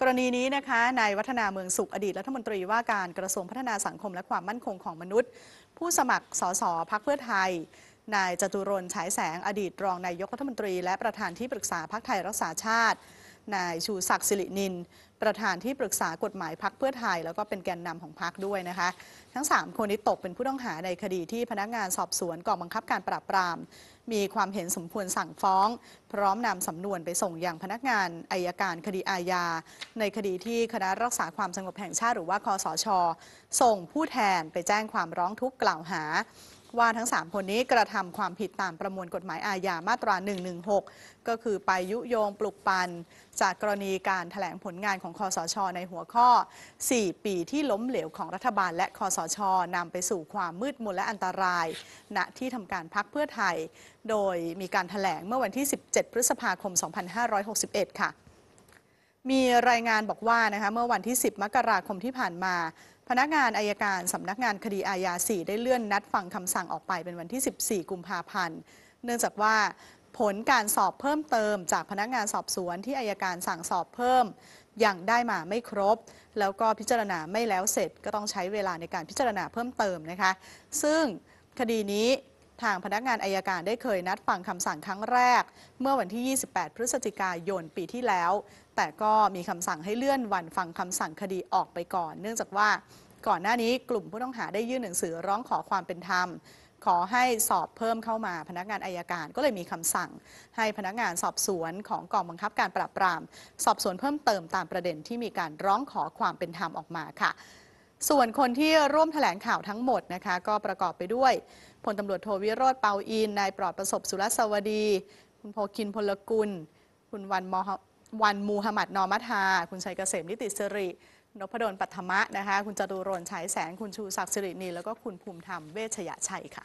กรณีนี้นะคะ นายวัฒนาเมืองสุขอดีตรัฐมนตรีว่าการกระทรวงพัฒนาสังคมและความมั่นคงของมนุษย์ ผู้สมัครสสพักเพื่อไทย นายจตุรนฉายแสงอดีตรองนายกรัฐมนตรีและประธานที่ปรึกษาพักไทย รักษาชาตินายชูศักดิ์สิรินิน ประธานที่ปรึกษากฎหมายพักเพื่อไทย แล้วก็เป็นแกนนำของพักด้วยนะคะ ทั้ง 3 คนนี้ตกเป็นผู้ต้องหาในคดีที่พนักงานสอบสวนกองบังคับการปราบปราม มีความเห็นสมควรสั่งฟ้อง พร้อมนำสำนวนไปส่งอย่างพนักงานอายการคดีอาญาในคดีที่คณะรักษาความสงบแห่งชาติ หรือว่าคอสชส่งผู้แทนไปแจ้งความร้องทุกข์กล่าวหาว่าทั้ง3คนนี้กระทำความผิดตามประมวลกฎหมายอาญามาตรา 116 ก็คือไปยุโยงปลุกปัน จากกรณีการถแถลงผลงานของคอสชในหัวข้อ 4 ปีที่ล้มเหลวของรัฐบาลและคอสชนำไปสู่ความมืดมนและอันตราย ณที่ทำการพักเพื่อไทย โดยมีการถแถลงเมื่อวันที่ 17 พฤษภาคม 2561 ค่ะ มีรายงานบอกว่านะคะเมื่อวันที่ 10 มกราคมที่ผ่านมาพนักงานอายการสำนักงานคดีอาญา4ได้เลื่อนนัดฟังคำสั่งออกไปเป็นวันที่ 14 กุมภาพันธ์เนื่องจากว่าผลการสอบเพิ่มเติม จากพนักงานสอบสวนที่อายการสั่งสอบเพิ่มยังได้มาไม่ครบ แล้วก็พิจารณาไม่แล้วเสร็จ ก็ต้องใช้เวลาในการพิจารณาเพิ่มเติมนะคะ ซึ่งคดีนี้ทางพนักงานอายการได้เคยนัดฟังคำสั่งครั้งแรก เมื่อวันที่ 28 พฤศจิกายนปีที่แล้ว แต่ก็มีคำสั่งให้เลื่อนวันฟังคำสั่งคดีออกไปก่อน เนื่องจากว่าก่อนหน้านี้กลุ่มผู้ต้องหาได้ยื่นหนังสือร้องขอความเป็นธรรมขอให้สอบเพิ่มเข้ามา พนักงานอายการก็เลยมีคำสั่ง ให้พนักงานสอบสวนของกองบังคับการปราบปราม สอบสวนเพิ่มเติมตามประเด็นที่มีการร้องขอความเป็นธรรมออกมาค่ะส่วนคนที่ร่วมแถลงข่าวทั้งหมดนะคะ ก็ประกอบไปด้วยพลตำรวจโทวิโรธเปาอิน นายปลอดประสบสุรสวดี คุณโพคินพลกุล คุณวันมอวันมูฮัมหมัดนอมัทา คุณชัยเกษมนิติสิริ นพดลปัทมะนะคะ คุณจตุรนฉายแสง คุณชูศักดิ์สิรินี แล้วก็คุณภูมิธรรมเวชยชัยค่ะ